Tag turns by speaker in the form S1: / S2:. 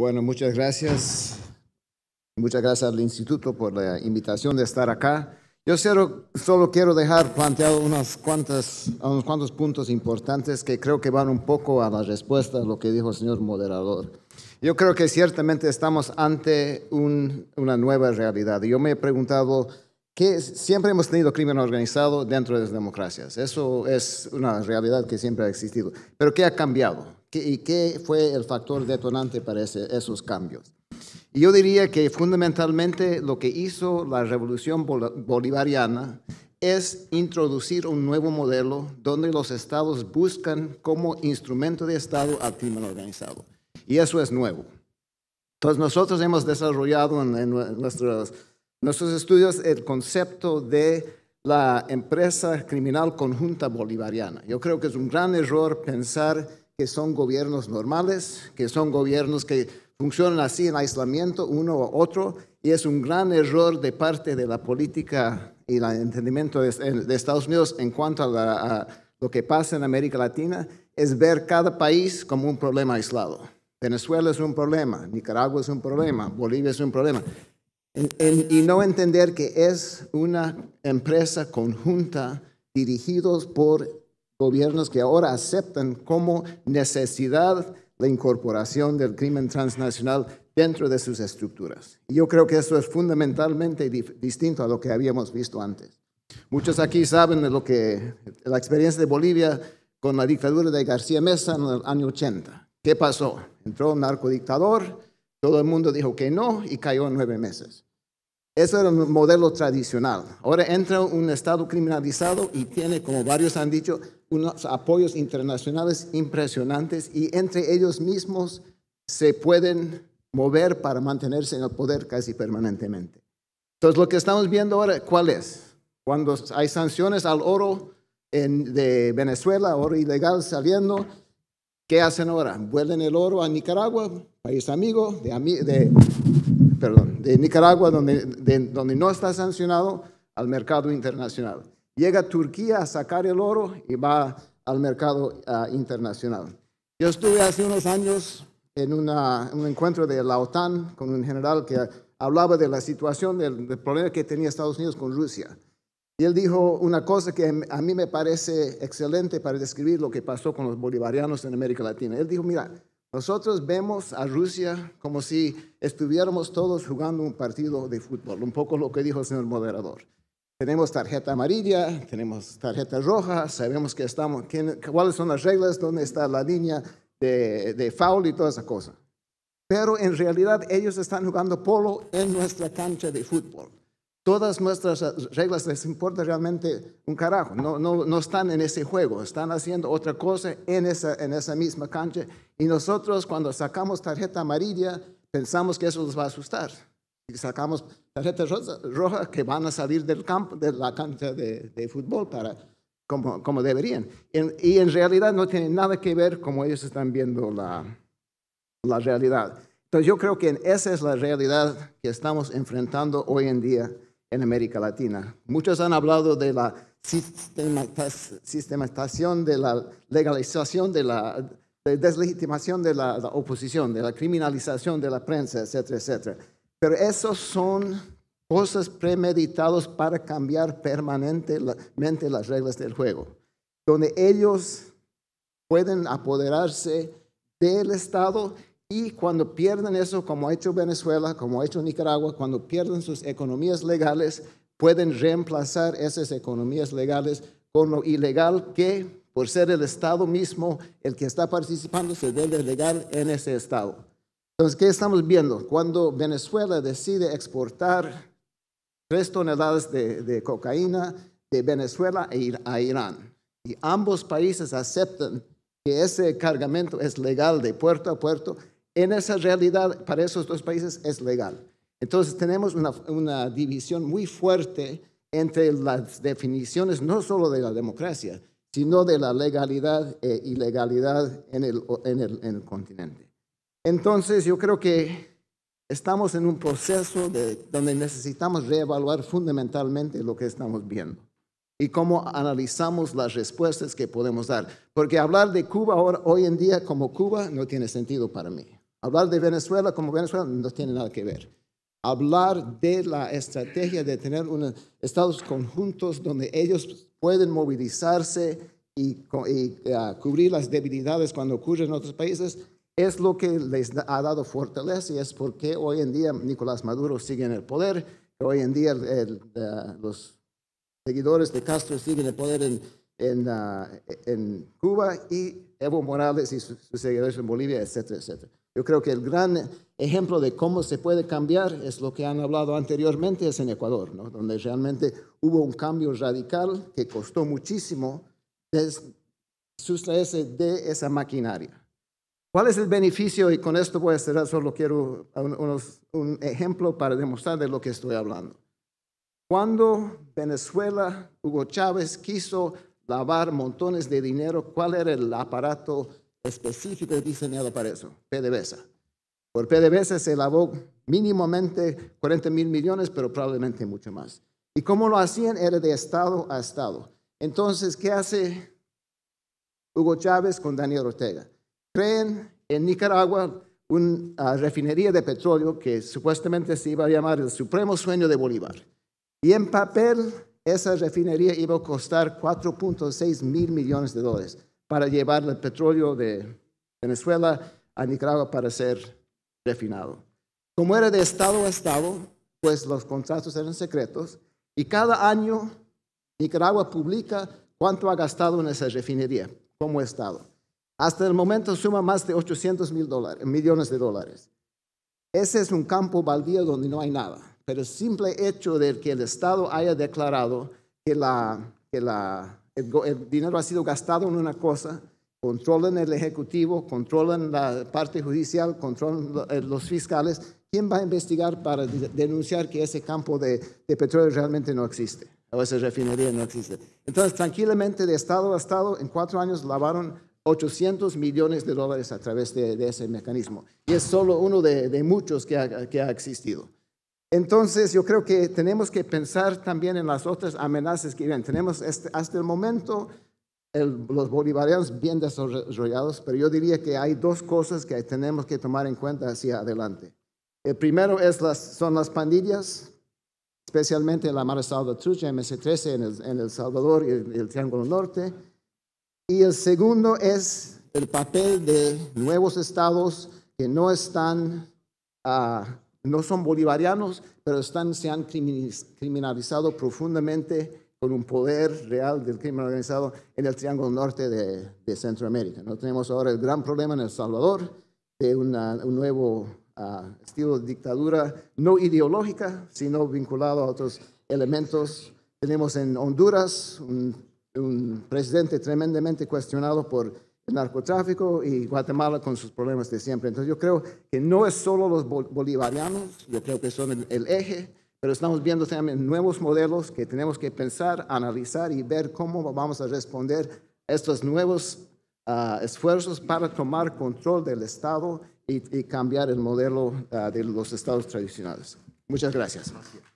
S1: Bueno, muchas gracias. Muchas gracias al instituto por la invitación de estar acá. Yo solo, quiero dejar planteado unas cuantas, unos cuantos puntos importantes que creo que van un poco a la respuesta a lo que dijo el señor moderador. Yo creo que ciertamente estamos ante una nueva realidad. Yo me he preguntado siempre hemos tenido crimen organizado dentro de las democracias. Eso es una realidad que siempre ha existido. Pero ¿qué ha cambiado? ¿Y qué fue el factor detonante para esos cambios? Y yo diría que fundamentalmente lo que hizo la revolución bolivariana es introducir un nuevo modelo donde los estados buscan como instrumento de Estado al crimen organizado. Y eso es nuevo. Entonces nosotros hemos desarrollado en, en nuestras Nuestros estudios, el concepto de la empresa criminal conjunta bolivariana. Yo creo que es un gran error pensar que son gobiernos normales, que son gobiernos que funcionan así en aislamiento uno u otro, y es un gran error de parte de la política y el entendimiento de Estados Unidos en cuanto a, a lo que pasa en América Latina, es ver cada país como un problema aislado. Venezuela es un problema, Nicaragua es un problema, Bolivia es un problema y no entender que es una empresa conjunta dirigidos por gobiernos que ahora aceptan como necesidad la incorporación del crimen transnacional dentro de sus estructuras. Y yo creo que eso es fundamentalmente distinto a lo que habíamos visto antes. Muchos aquí saben lo que la experiencia de Bolivia con la dictadura de García Mesa en el año 80. ¿Qué pasó? Entró un narcodictador, todo el mundo dijo que no y cayó en nueve meses. Eso era el modelo tradicional. Ahora entra un Estado criminalizado y tiene, como varios han dicho, unos apoyos internacionales impresionantes y entre ellos mismos se pueden mover para mantenerse en el poder casi permanentemente. Entonces, lo que estamos viendo ahora, ¿cuál es? Cuando hay sanciones al oro en, de Venezuela, oro ilegal saliendo, ¿Qué hacen ahora? Vuelven el oro a Nicaragua, país amigo, de, perdón, de Nicaragua, donde, donde no está sancionado, al mercado internacional. Llega Turquía a sacar el oro y va al mercado ah, internacional. Yo estuve hace unos años en un encuentro de la OTAN con un general que hablaba de la situación, del problema que tenía Estados Unidos con Rusia. Y él dijo una cosa que a mí me parece excelente para describir lo que pasó con los bolivarianos en América Latina. Él dijo, mira, nosotros vemos a Rusia como si estuviéramos todos jugando un partido de fútbol, un poco lo que dijo el señor moderador. Tenemos tarjeta amarilla, tenemos tarjeta roja, sabemos que estamos, cuáles son las reglas, dónde está la línea de, de foul y toda esa cosa. Pero en realidad ellos están jugando polo en nuestra cancha de fútbol todas nuestras reglas les importa realmente un carajo. No, no, no, están en ese juego, están haciendo otra cosa en esa, en esa misma cancha. Y nosotros cuando sacamos tarjeta amarilla, pensamos que eso los va a asustar. y sacamos tarjeta roja, que van a salir del campo, de la cancha de, fútbol para, como, como deberían. y en realidad no tienen nada que ver como ellos están viendo la, la realidad. Entonces yo creo que esa es la realidad que estamos enfrentando hoy en día en América Latina. Muchos han hablado de la sistematización, de la legalización, de la deslegitimación de la, oposición, de la criminalización de la prensa, etcétera, etcétera. Pero esos son cosas premeditadas para cambiar permanentemente las reglas del juego, donde ellos pueden apoderarse del Estado y cuando pierden eso, como ha hecho Venezuela, como ha hecho Nicaragua, cuando pierden sus economías legales, pueden reemplazar esas economías legales con lo ilegal que, por ser el Estado mismo el que está participando, se debe legal en ese Estado. Entonces, ¿qué estamos viendo? Cuando Venezuela decide exportar tres toneladas de, de cocaína de Venezuela e a Irán, y ambos países aceptan que ese cargamento es legal de puerto a puerto, en esa realidad para esos dos países es legal. Entonces tenemos una, división muy fuerte entre las definiciones no solo de la democracia, sino de la legalidad e ilegalidad en el, en el continente. Entonces yo creo que estamos en un proceso de, donde necesitamos reevaluar fundamentalmente lo que estamos viendo y cómo analizamos las respuestas que podemos dar. Porque hablar de Cuba ahora, hoy en día como Cuba no tiene sentido para mí. Hablar de Venezuela como Venezuela no tiene nada que ver. Hablar de la estrategia de tener unos estados conjuntos donde ellos pueden movilizarse y, eh, cubrir las debilidades cuando ocurren en otros países, es lo que les ha dado fortaleza y es porque hoy en día Nicolás Maduro sigue en el poder, hoy en día los seguidores de Castro siguen el poder en, Cuba y Evo Morales y sus seguidores en Bolivia, etcétera, etcétera. Yo creo que el gran ejemplo de cómo se puede cambiar es lo que han hablado anteriormente, es en Ecuador, ¿no? donde realmente hubo un cambio radical que costó muchísimo sustraerse de esa maquinaria. ¿Cuál es el beneficio? Y con esto voy a cerrar, solo quiero un ejemplo para demostrar de lo que estoy hablando. Cuando Venezuela, Hugo Chávez quiso lavar montones de dinero, ¿cuál era el aparato específico y diseñado para eso, PDVSA. Por PDVSA se lavó mínimamente 40 mil millones, pero probablemente mucho más. Y cómo lo hacían era de estado a estado. Entonces, ¿qué hace Hugo Chávez con Daniel Ortega? Creen en Nicaragua una ah, refinería de petróleo que supuestamente se iba a llamar el supremo sueño de Bolívar. Y en papel, esa refinería iba a costar 4.6 mil millones de dólares para llevar el petróleo de Venezuela a Nicaragua para ser refinado. Como era de estado a estado, pues los contratos eran secretos y cada año Nicaragua publica cuánto ha gastado en esa refinería como estado. Hasta el momento suma más de 800 mil dólares, millones de dólares. Ese es un campo baldío donde no hay nada, pero el simple hecho de que el Estado haya declarado que la, que la el, dinero ha sido gastado en una cosa, controlan el Ejecutivo, controlan la parte judicial, controlan eh, los fiscales. ¿Quién va a investigar para denunciar que ese campo de, petróleo realmente no existe? O esa refinería no existe. Entonces, tranquilamente, de Estado a Estado, en cuatro años lavaron 800 millones de dólares a través de, ese mecanismo. Y es solo uno de, muchos que ha existido. Entonces yo creo que tenemos que pensar también en las otras amenazas que vienen. Tenemos este, hasta el momento los bolivarianos bien desarrollados, pero yo diría que hay dos cosas que tenemos que tomar en cuenta hacia adelante. El primero es las, son las pandillas, especialmente la Mara de MS-13 en el, Salvador y el, Triángulo Norte. Y el segundo es el papel de nuevos estados que no están... a ah, no son bolivarianos, pero se han criminalizado profundamente con un poder real del crimen organizado en el Triángulo Norte de, Centroamérica. ¿no? Tenemos ahora el gran problema en El Salvador de un nuevo ah, estilo de dictadura, no ideológica, sino vinculado a otros elementos. Tenemos en Honduras un presidente tremendamente cuestionado por narcotráfico y Guatemala con sus problemas de siempre. Entonces yo creo que no es solo los bolivarianos, yo creo que son el, eje, pero estamos viendo también nuevos modelos que tenemos que pensar, analizar y ver cómo vamos a responder a estos nuevos ah, esfuerzos para tomar control del Estado y, cambiar el modelo ah, de los estados tradicionales. Muchas gracias. gracias.